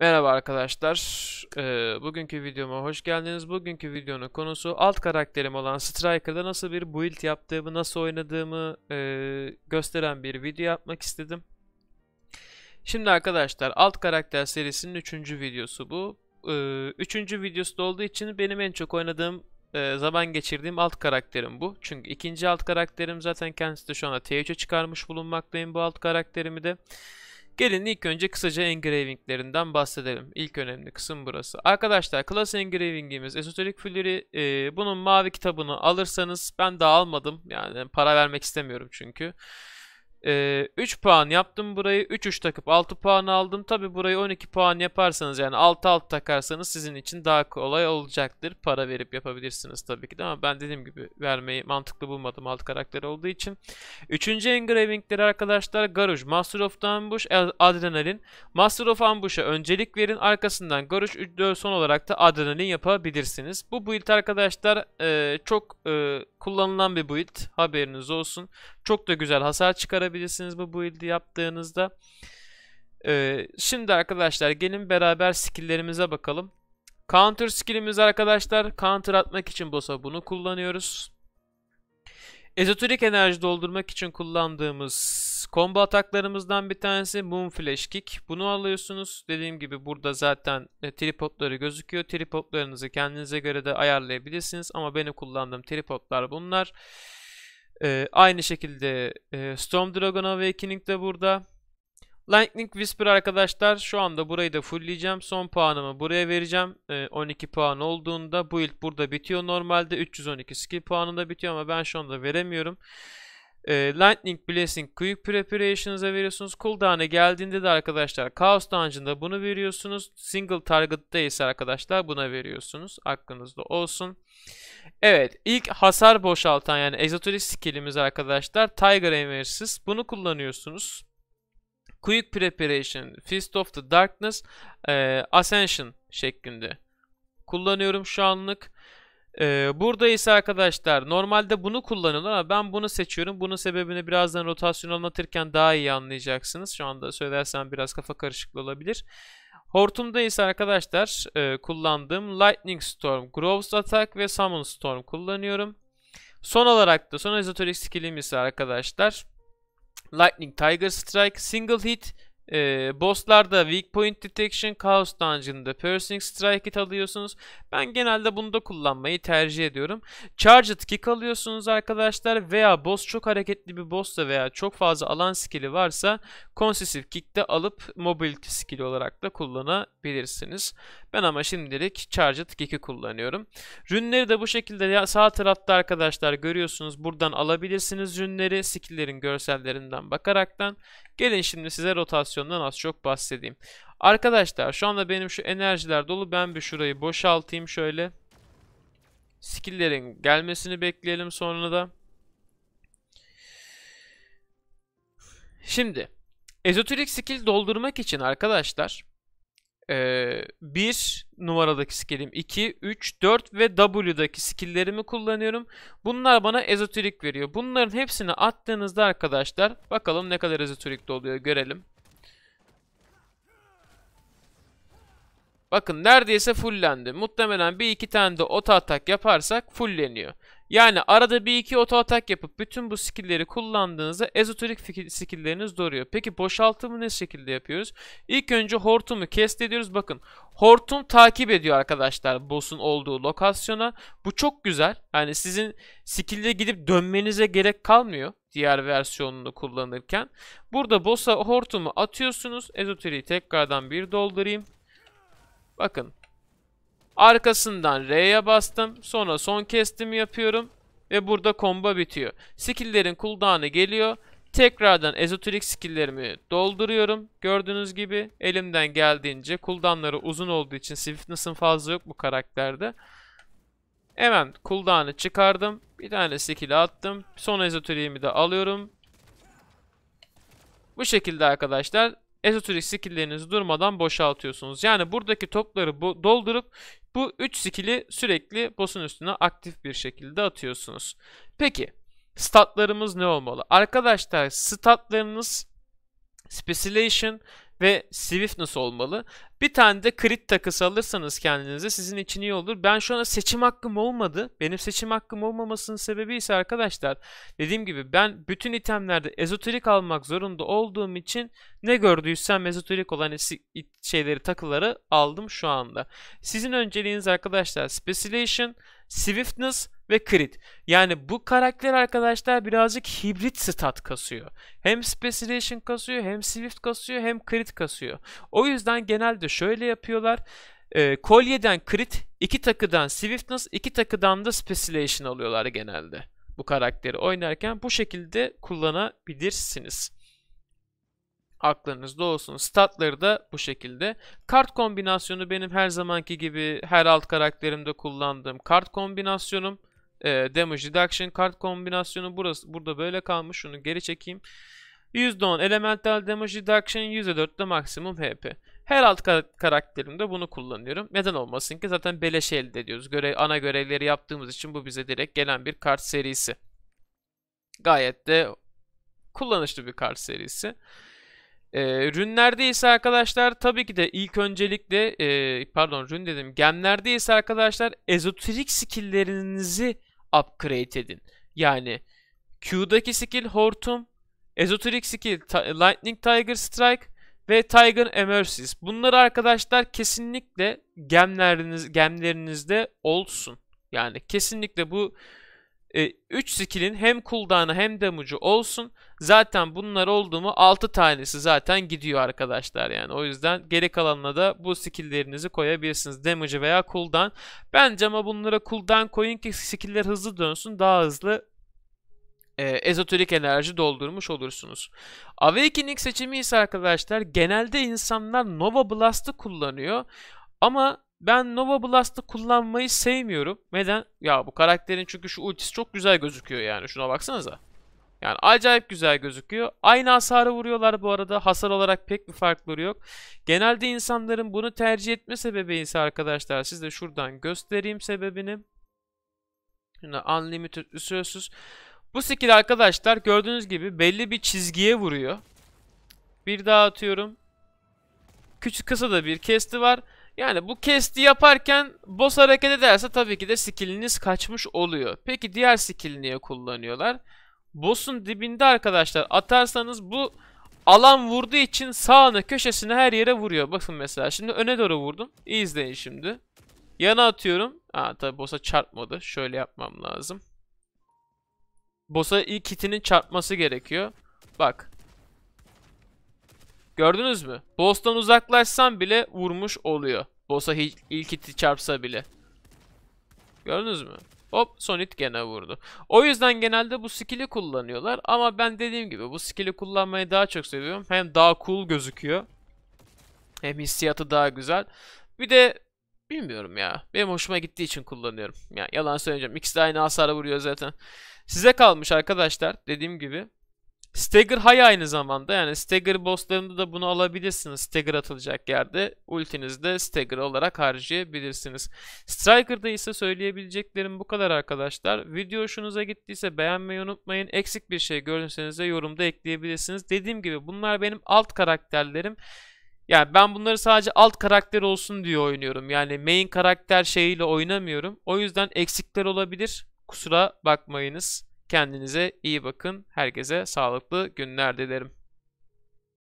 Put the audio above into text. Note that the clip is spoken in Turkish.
Merhaba arkadaşlar. Ee, bugünkü videoma hoş geldiniz. Bugünkü videonun konusu alt karakterim olan Striker'da nasıl bir build yaptığımı, nasıl oynadığımı e, gösteren bir video yapmak istedim. Şimdi arkadaşlar alt karakter serisinin 3. videosu bu. Ee, üçüncü videosu da olduğu için benim en çok oynadığım, e, zaman geçirdiğim alt karakterim bu. Çünkü ikinci alt karakterim zaten kendisi de şu anda T3'e çıkarmış bulunmaktayım bu alt karakterimi de. Gelin ilk önce kısaca engravinglerinden bahsedelim. İlk önemli kısım burası. Arkadaşlar class engravingimiz esoterik Fury. E, bunun mavi kitabını alırsanız ben daha almadım. Yani para vermek istemiyorum Çünkü ee, 3 puan yaptım burayı. 3-3 takıp 6 puan aldım. Tabi burayı 12 puan yaparsanız yani 6-6 takarsanız sizin için daha kolay olacaktır. Para verip yapabilirsiniz tabii ki de ama ben dediğim gibi vermeyi mantıklı bulmadım alt karakter olduğu için. Üçüncü engravingleri arkadaşlar garuj, Master of Ambush, Adrenalin. Master of Ambush'a öncelik verin. Arkasından garuj 3 son olarak da Adrenalin yapabilirsiniz. Bu build arkadaşlar e, çok... E, Kullanılan bir build haberiniz olsun. Çok da güzel hasar çıkarabilirsiniz bu build'i yaptığınızda. Ee, şimdi arkadaşlar gelin beraber skill'lerimize bakalım. Counter skill'imiz arkadaşlar counter atmak için boss'a bunu kullanıyoruz. Ezoterik enerji doldurmak için kullandığımız Combo ataklarımızdan bir tanesi Moon Flash Kick. Bunu alıyorsunuz. Dediğim gibi burada zaten e, tripodları gözüküyor. Tripodlarınızı kendinize göre de ayarlayabilirsiniz. Ama benim kullandığım tripodlar bunlar. Ee, aynı şekilde e, Storm Dragon Awakening de burada. Lightning Whisper arkadaşlar şu anda burayı da fullleyeceğim. Son puanımı buraya vereceğim. E, 12 puan olduğunda bu ilk burada bitiyor. Normalde 312 skill puanında bitiyor ama ben şu anda veremiyorum. E, Lightning Blessing Quick preparationıza veriyorsunuz. Cooldown'a geldiğinde de arkadaşlar Chaos Dungeon'da bunu veriyorsunuz. Single Target'ta ise arkadaşlar buna veriyorsunuz. Aklınızda olsun. Evet ilk hasar boşaltan yani exotic skillimiz arkadaşlar Tiger Emersiz. Bunu kullanıyorsunuz. Quick Preparation, Fist of the Darkness, e, Ascension şeklinde kullanıyorum şu anlık. Ee, burada ise arkadaşlar normalde bunu kullanıyorlar ama ben bunu seçiyorum. Bunun sebebini birazdan rotasyon anlatırken daha iyi anlayacaksınız. Şu anda söylersem biraz kafa karışıklığı olabilir. Hortum'da ise arkadaşlar e, kullandığım Lightning Storm, Groves Attack ve Summon Storm kullanıyorum. Son olarak da son ezoterik skillim ise arkadaşlar Lightning Tiger Strike, Single Hit, e, bosslarda Weak Point Detection, Chaos Dungeon'da Piercing Strike Hit alıyorsunuz. Ben genelde bunu da kullanmayı tercih ediyorum. Charged Kick alıyorsunuz arkadaşlar veya boss çok hareketli bir boss'ta veya çok fazla alan skill'i varsa Consessive Kick de alıp Mobility skill olarak da kullanabilirsiniz. Ben ama şimdilik Charged Geek'i kullanıyorum. Rünleri de bu şekilde sağ tarafta arkadaşlar görüyorsunuz. Buradan alabilirsiniz rünleri. Skill'lerin görsellerinden bakaraktan. Gelin şimdi size rotasyondan az çok bahsedeyim. Arkadaşlar şu anda benim şu enerjiler dolu. Ben bir şurayı boşaltayım şöyle. Skill'lerin gelmesini bekleyelim sonra da. Şimdi ezoterik skill doldurmak için arkadaşlar ee, 1 numaradaki skillim 2, 3, 4 ve W'daki skilllerimi kullanıyorum. Bunlar bana ezoterik veriyor. Bunların hepsini attığınızda arkadaşlar bakalım ne kadar ezoterik doluyor görelim. Bakın neredeyse fullendi. Muhtemelen bir iki tane de ota atak yaparsak fulleniyor. Yani arada bir iki oto atak yapıp bütün bu skill'leri kullandığınızda ezoterik skill'leriniz doğruyor. Peki boşaltımı ne şekilde yapıyoruz? İlk önce hortumu kest ediyoruz. Bakın hortum takip ediyor arkadaşlar boss'un olduğu lokasyona. Bu çok güzel. Yani sizin skill'e gidip dönmenize gerek kalmıyor diğer versiyonunu kullanırken. Burada boss'a hortumu atıyorsunuz. Ezoteriği tekrardan bir doldurayım. Bakın Arkasından R'ye bastım. Sonra son kestimi yapıyorum. Ve burada komba bitiyor. Skilllerin cooldown'ı geliyor. Tekrardan ezoterik skilllerimi dolduruyorum. Gördüğünüz gibi elimden geldiğince cooldown'ları uzun olduğu için swiftness'ın fazla yok bu karakterde. Hemen cooldown'ı çıkardım. Bir tane skill'i attım. Son ezoteriğimi de alıyorum. Bu şekilde arkadaşlar ezoterik skill'lerinizi durmadan boşaltıyorsunuz. Yani buradaki topları bu doldurup bu 3 skill'i sürekli boss'un üstüne aktif bir şekilde atıyorsunuz. Peki statlarımız ne olmalı? Arkadaşlar statlarınız Specialization ve Swift nasıl olmalı? Bir tane de krit takısı alırsanız kendinize sizin için iyi olur. Ben şu ana seçim hakkım olmadı. Benim seçim hakkım olmamasının sebebi ise arkadaşlar dediğim gibi ben bütün itemlerde ezoterik almak zorunda olduğum için ne gördüysem ezoterik olan şeyleri takıları aldım şu anda. Sizin önceliğiniz arkadaşlar Specialization, Swiftness ve crit. Yani bu karakter arkadaşlar birazcık hibrit stat kasıyor. Hem specialization kasıyor, hem swift kasıyor, hem crit kasıyor. O yüzden genelde şöyle yapıyorlar. E, ee, kolyeden crit, iki takıdan swiftness, iki takıdan da specialization alıyorlar genelde. Bu karakteri oynarken bu şekilde kullanabilirsiniz. Aklınızda olsun. Statları da bu şekilde. Kart kombinasyonu benim her zamanki gibi her alt karakterimde kullandığım kart kombinasyonum e, damage reduction kart kombinasyonu burası burada böyle kalmış. Şunu geri çekeyim. %10 elemental damage reduction %4 de maksimum HP. Her alt karakterimde bunu kullanıyorum. Neden olmasın ki zaten beleş elde ediyoruz. Görev, ana görevleri yaptığımız için bu bize direkt gelen bir kart serisi. Gayet de kullanışlı bir kart serisi. Ee, rünlerde ise arkadaşlar tabii ki de ilk öncelikle e, pardon rün dedim gemlerde ise arkadaşlar ezoterik skilllerinizi upgrade edin. Yani Q'daki skill Hortum, Esoteric skill Lightning Tiger Strike ve Tiger Emersis. Bunları arkadaşlar kesinlikle gemleriniz gemlerinizde olsun. Yani kesinlikle bu e, 3 skill'in hem cooldown'ı hem damage'ı olsun. Zaten bunlar oldu mu 6 tanesi zaten gidiyor arkadaşlar yani. O yüzden geri kalanına da bu skill'lerinizi koyabilirsiniz. Damage'ı veya cooldown. Bence ama bunlara cooldown koyun ki skill'ler hızlı dönsün. Daha hızlı e, ezoterik enerji doldurmuş olursunuz. Awakening seçimi ise arkadaşlar genelde insanlar Nova Blast'ı kullanıyor. Ama ben Nova Blast'ı kullanmayı sevmiyorum. Neden? Ya bu karakterin çünkü şu ultisi çok güzel gözüküyor yani. Şuna baksanıza. Yani acayip güzel gözüküyor. Aynı hasarı vuruyorlar bu arada. Hasar olarak pek bir farkları yok. Genelde insanların bunu tercih etme sebebi ise arkadaşlar de şuradan göstereyim sebebini. Şimdi unlimited üsüyorsunuz. Bu skill arkadaşlar gördüğünüz gibi belli bir çizgiye vuruyor. Bir daha atıyorum. Küçük kısa da bir kesti var. Yani bu kesti yaparken boss hareket ederse tabii ki de skilliniz kaçmış oluyor. Peki diğer skill niye kullanıyorlar? Boss'un dibinde arkadaşlar atarsanız bu alan vurduğu için sağını köşesini her yere vuruyor. Bakın mesela şimdi öne doğru vurdum. İyi izleyin şimdi. Yana atıyorum. Aa tabii boss'a çarpmadı. Şöyle yapmam lazım. Boss'a ilk hitinin çarpması gerekiyor. Bak. Gördünüz mü? Boss'tan uzaklaşsam bile vurmuş oluyor. Boss'a ilk iti çarpsa bile. Gördünüz mü? Hop son Sonic gene vurdu. O yüzden genelde bu skill'i kullanıyorlar. Ama ben dediğim gibi bu skill'i kullanmayı daha çok seviyorum. Hem daha cool gözüküyor. Hem hissiyatı daha güzel. Bir de bilmiyorum ya. Benim hoşuma gittiği için kullanıyorum. Yani yalan söyleyeceğim. İkisi de aynı hasara vuruyor zaten. Size kalmış arkadaşlar. Dediğim gibi Stagger high aynı zamanda yani stagger bosslarında da bunu alabilirsiniz. Stagger atılacak yerde ultinizde stagger olarak harcayabilirsiniz. Striker'da ise söyleyebileceklerim bu kadar arkadaşlar. Video hoşunuza gittiyse beğenmeyi unutmayın. Eksik bir şey görürseniz de yorumda ekleyebilirsiniz. Dediğim gibi bunlar benim alt karakterlerim. Yani ben bunları sadece alt karakter olsun diye oynuyorum. Yani main karakter şeyiyle oynamıyorum. O yüzden eksikler olabilir. Kusura bakmayınız. Kendinize iyi bakın. Herkese sağlıklı günler dilerim.